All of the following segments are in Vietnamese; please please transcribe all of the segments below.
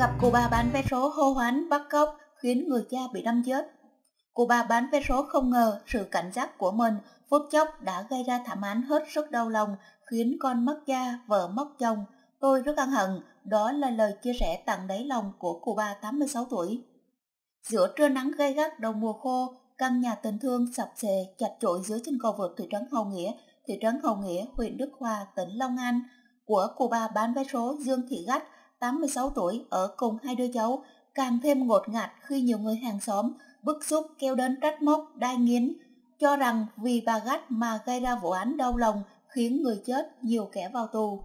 gặp cô ba bán vé số hô hoán bắt cóc khiến người cha bị đâm chết. Cô ba bán vé số không ngờ sự cảnh giác của mình phút chốc đã gây ra thảm án hết sức đau lòng khiến con mất cha, vợ mất chồng. Tôi rất ăn hận, đó là lời chia sẻ tặng đáy lòng của cô ba 86 tuổi. Giữa trưa nắng gay gắt đầu mùa khô, căn nhà tình thương sập xề chặt chội dưới chân cầu vượt thị trấn Hồng Nghĩa, thị trấn Hồng Nghĩa, huyện Đức Hòa, tỉnh Long An của cô ba bán vé số Dương Thị Gách 86 tuổi ở cùng hai đứa cháu càng thêm ngột ngạt khi nhiều người hàng xóm bức xúc kêu đến trách móc, đai nghiến, cho rằng vì bà gắt mà gây ra vụ án đau lòng khiến người chết nhiều kẻ vào tù.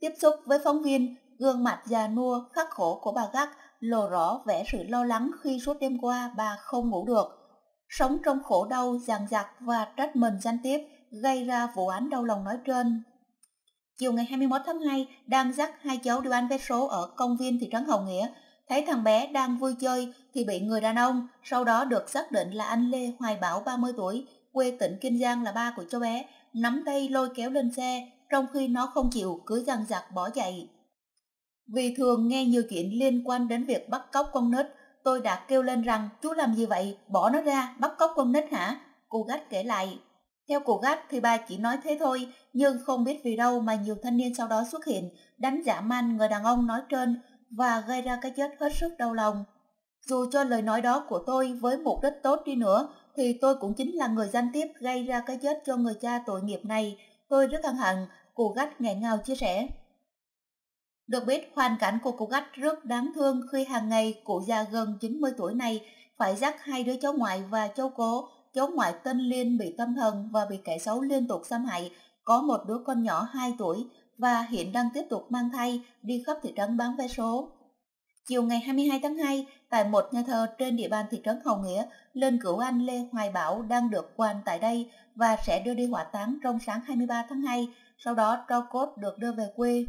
Tiếp xúc với phóng viên, gương mặt già nua khắc khổ của bà gắt lộ rõ vẻ sự lo lắng khi suốt đêm qua bà không ngủ được. Sống trong khổ đau, giằng giặc và trách mình gián tiếp gây ra vụ án đau lòng nói trên Chiều ngày 21 tháng 2, đang dắt hai cháu đi bán vé số ở công viên thị trấn Hồng Nghĩa. Thấy thằng bé đang vui chơi thì bị người đàn ông, sau đó được xác định là anh Lê Hoài Bảo 30 tuổi, quê tỉnh Kiên Giang là ba của cháu bé, nắm tay lôi kéo lên xe, trong khi nó không chịu cứ giằng giặc bỏ chạy. Vì thường nghe nhiều chuyện liên quan đến việc bắt cóc con nít, tôi đã kêu lên rằng chú làm gì vậy, bỏ nó ra, bắt cóc con nít hả? Cô gắt kể lại. Theo cuộc gắt, thì bà chỉ nói thế thôi, nhưng không biết vì đâu mà nhiều thanh niên sau đó xuất hiện, đánh giả man người đàn ông nói trên và gây ra cái chết hết sức đau lòng. Dù cho lời nói đó của tôi với mục đích tốt đi nữa, thì tôi cũng chính là người gián tiếp gây ra cái chết cho người cha tội nghiệp này. Tôi rất căng hận, cụ gắt nghẹn ngào chia sẻ. Được biết, hoàn cảnh của cụ gắt rất đáng thương khi hàng ngày cụ già gần 90 tuổi này phải dắt hai đứa cháu ngoại và cháu cố cháu ngoại tên Liên bị tâm thần và bị kẻ xấu liên tục xâm hại, có một đứa con nhỏ 2 tuổi và hiện đang tiếp tục mang thai đi khắp thị trấn bán vé số. Chiều ngày 22 tháng 2, tại một nhà thờ trên địa bàn thị trấn Hồng Nghĩa, lên cửu anh Lê Hoài Bảo đang được quan tại đây và sẽ đưa đi hỏa táng trong sáng 23 tháng 2, sau đó tro cốt được đưa về quê.